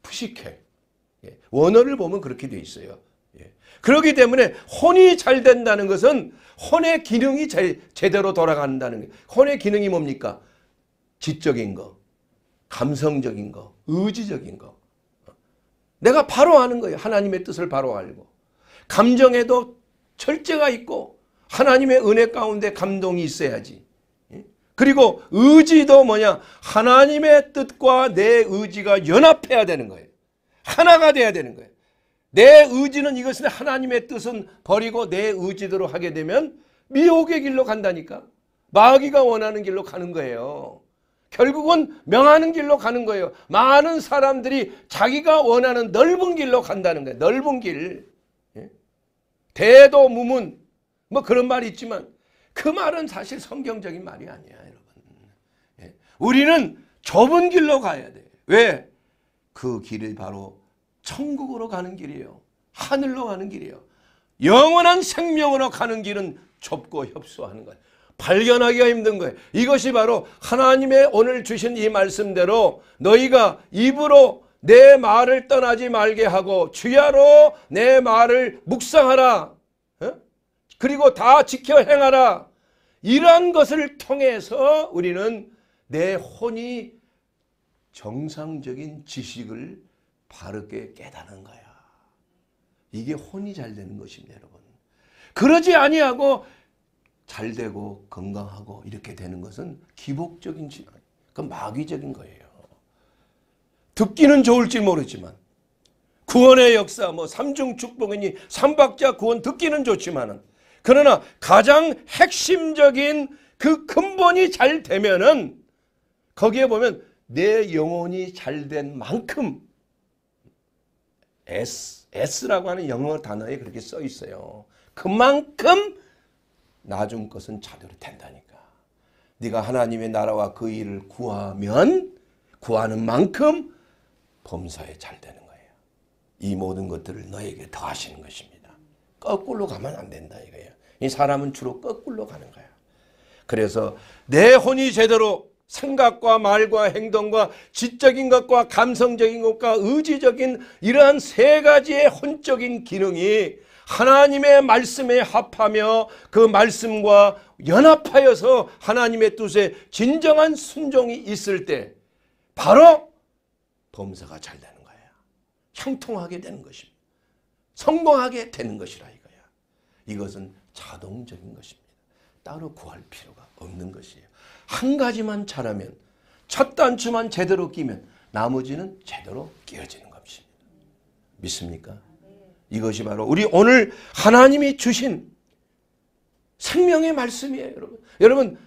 푸시케. 예. 원어를 보면 그렇게 돼 있어요. 예. 그렇기 때문에 혼이 잘 된다는 것은 혼의 기능이 제, 제대로 돌아간다는 거예요. 혼의 기능이 뭡니까? 지적인 거, 감성적인 거, 의지적인 거. 내가 바로 아는 거예요. 하나님의 뜻을 바로 알고. 감정에도 철제가 있고 하나님의 은혜 가운데 감동이 있어야지. 예? 그리고 의지도 뭐냐 하나님의 뜻과 내 의지가 연합해야 되는 거예요. 하나가 돼야 되는 거예요. 내 의지는 이것은 하나님의 뜻은 버리고 내 의지대로 하게 되면 미혹의 길로 간다니까. 마귀가 원하는 길로 가는 거예요. 결국은 명하는 길로 가는 거예요. 많은 사람들이 자기가 원하는 넓은 길로 간다는 거예요. 넓은 길. 예? 대도 무문. 뭐 그런 말이 있지만 그 말은 사실 성경적인 말이 아니야, 여러분. 예? 우리는 좁은 길로 가야 돼. 왜? 그 길이 바로 천국으로 가는 길이에요. 하늘로 가는 길이에요. 영원한 생명으로 가는 길은 좁고 협소하는 거예요. 발견하기가 힘든 거예요. 이것이 바로 하나님의 오늘 주신 이 말씀대로 너희가 입으로 내 말을 떠나지 말게 하고 주야로 내 말을 묵상하라. 그리고 다 지켜 행하라. 이러한 것을 통해서 우리는 내 혼이 정상적인 지식을 바르게 깨닫는 거야. 이게 혼이 잘 되는 것입니다, 여러분. 그러지 아니하고 잘 되고 건강하고 이렇게 되는 것은 기복적인 그 마귀적인 거예요. 듣기는 좋을지 모르지만 구원의 역사, 뭐 삼중 축복이니 삼박자 구원 듣기는 좋지만은 그러나 가장 핵심적인 그 근본이 잘 되면은 거기에 보면 내 영혼이 잘 된 만큼 S S라고 하는 영어 단어에 그렇게 써 있어요. 그만큼 나중 것은 자료로 된다니까. 네가 하나님의 나라와 그 일을 구하면 구하는 만큼 범사에 잘 되는 거예요. 이 모든 것들을 너에게 더하시는 것입니다. 거꾸로 가면 안 된다 이거예요. 이 사람은 주로 거꾸로 가는 거야. 그래서 내 혼이 제대로 생각과 말과 행동과 지적인 것과 감성적인 것과 의지적인 이러한 세 가지의 혼적인 기능이 하나님의 말씀에 합하며 그 말씀과 연합하여서 하나님의 뜻에 진정한 순종이 있을 때 바로 범사가 잘 되는 거야. 형통하게 되는 것입니다. 성공하게 되는 것이라 이거야. 이것은 자동적인 것입니다. 따로 구할 필요가 없는 것이에요. 한 가지만 잘하면 첫 단추만 제대로 끼면 나머지는 제대로 끼어지는 것입니다. 믿습니까? 이것이 바로 우리 오늘 하나님이 주신 생명의 말씀이에요, 여러분. 여러분,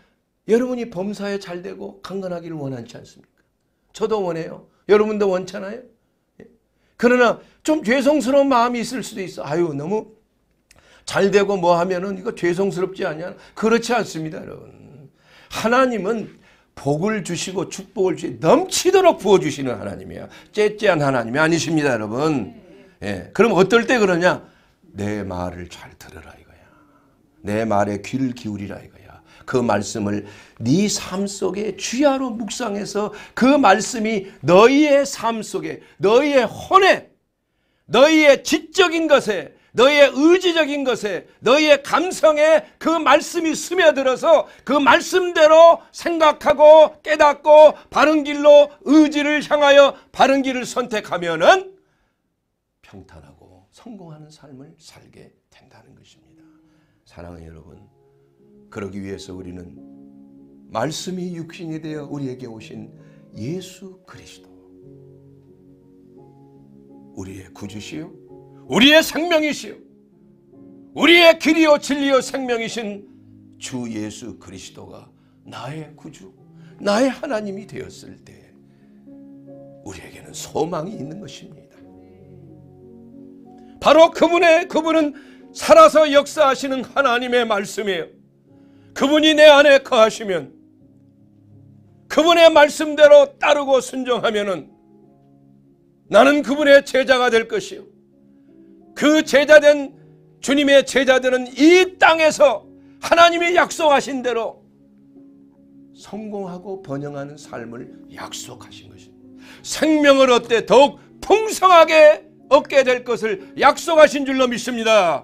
여러분이 범사에 잘 되고 강건하기를 원하지 않습니까? 저도 원해요. 여러분도 원잖아요. 예. 그러나 좀 죄송스러운 마음이 있을 수도 있어. 아유, 너무 잘 되고 뭐 하면은 이거 죄송스럽지 않냐? 그렇지 않습니다, 여러분. 하나님은 복을 주시고 축복을 주시 넘치도록 부어주시는 하나님이에요. 째째한 하나님이 아니십니다, 여러분. 예. 그럼 어떨 때 그러냐? 내 말을 잘 들으라 이거야. 내 말에 귀를 기울이라 이거야. 그 말씀을 네 삶 속에 주야로 묵상해서 그 말씀이 너희의 삶 속에 너희의 혼에 너희의 지적인 것에 너희의 의지적인 것에 너희의 감성에 그 말씀이 스며들어서 그 말씀대로 생각하고 깨닫고 바른 길로 의지를 향하여 바른 길을 선택하면은 평탄하고 성공하는 삶을 살게 된다는 것입니다. 사랑하는 여러분, 그러기 위해서 우리는 말씀이 육신이 되어 우리에게 오신 예수 그리스도, 우리의 구주시요, 우리의 생명이시요, 우리의 길이요 진리요 생명이신 주 예수 그리스도가 나의 구주, 나의 하나님이 되었을 때 우리에게는 소망이 있는 것입니다. 바로 그분의 그분은 살아서 역사하시는 하나님의 말씀이에요. 그분이 내 안에 거하시면 그분의 말씀대로 따르고 순종하면은 나는 그분의 제자가 될 것이요. 그 제자된 주님의 제자들은 이 땅에서 하나님이 약속하신 대로 성공하고 번영하는 삶을 약속하신 것입니다. 생명을 얻되 더욱 풍성하게 얻게 될 것을 약속하신 줄로 믿습니다.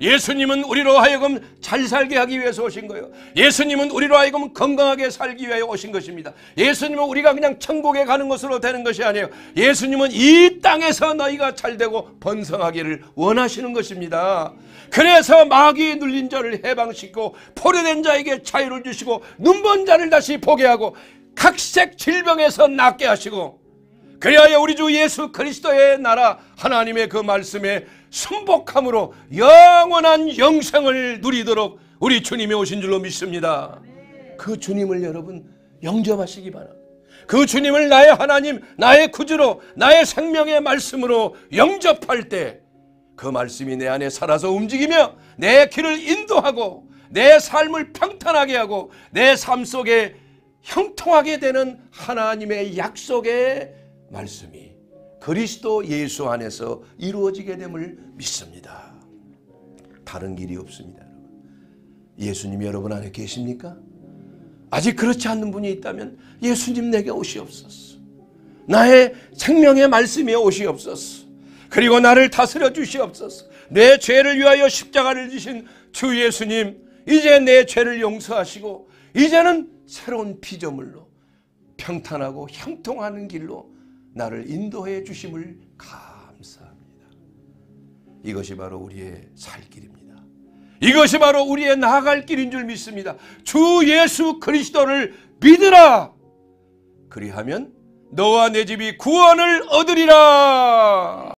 예수님은 우리로 하여금 잘 살게 하기 위해서 오신 거예요. 예수님은 우리로 하여금 건강하게 살기 위해 오신 것입니다. 예수님은 우리가 그냥 천국에 가는 것으로 되는 것이 아니에요. 예수님은 이 땅에서 너희가 잘 되고 번성하기를 원하시는 것입니다. 그래서 마귀에 눌린 자를 해방시키고 포로된 자에게 자유를 주시고 눈먼 자를 다시 보게 하고 각색 질병에서 낫게 하시고 그리하여 우리 주 예수 그리스도의 나라 하나님의 그 말씀에 순복함으로 영원한 영생을 누리도록 우리 주님이 오신 줄로 믿습니다. 그 주님을 여러분 영접하시기 바랍니다. 그 주님을 나의 하나님, 나의 구주로, 나의 생명의 말씀으로 영접할 때 그 말씀이 내 안에 살아서 움직이며 내 길을 인도하고 내 삶을 평탄하게 하고 내 삶 속에 형통하게 되는 하나님의 약속의 말씀이 그리스도 예수 안에서 이루어지게 됨을 믿습니다. 다른 길이 없습니다, 예수님 여러분 안에 계십니까? 아직 그렇지 않는 분이 있다면 예수님 내게 오시옵소서. 나의 생명의 말씀이 오시옵소서. 그리고 나를 다스려 주시옵소서. 내 죄를 위하여 십자가를 지신 주 예수님, 이제 내 죄를 용서하시고 이제는 새로운 피조물로 평탄하고 향통하는 길로 나를 인도해 주심을 감사합니다. 이것이 바로 우리의 살 길입니다. 이것이 바로 우리의 나아갈 길인 줄 믿습니다. 주 예수 그리스도를 믿으라. 그리하면 너와 내 집이 구원을 얻으리라.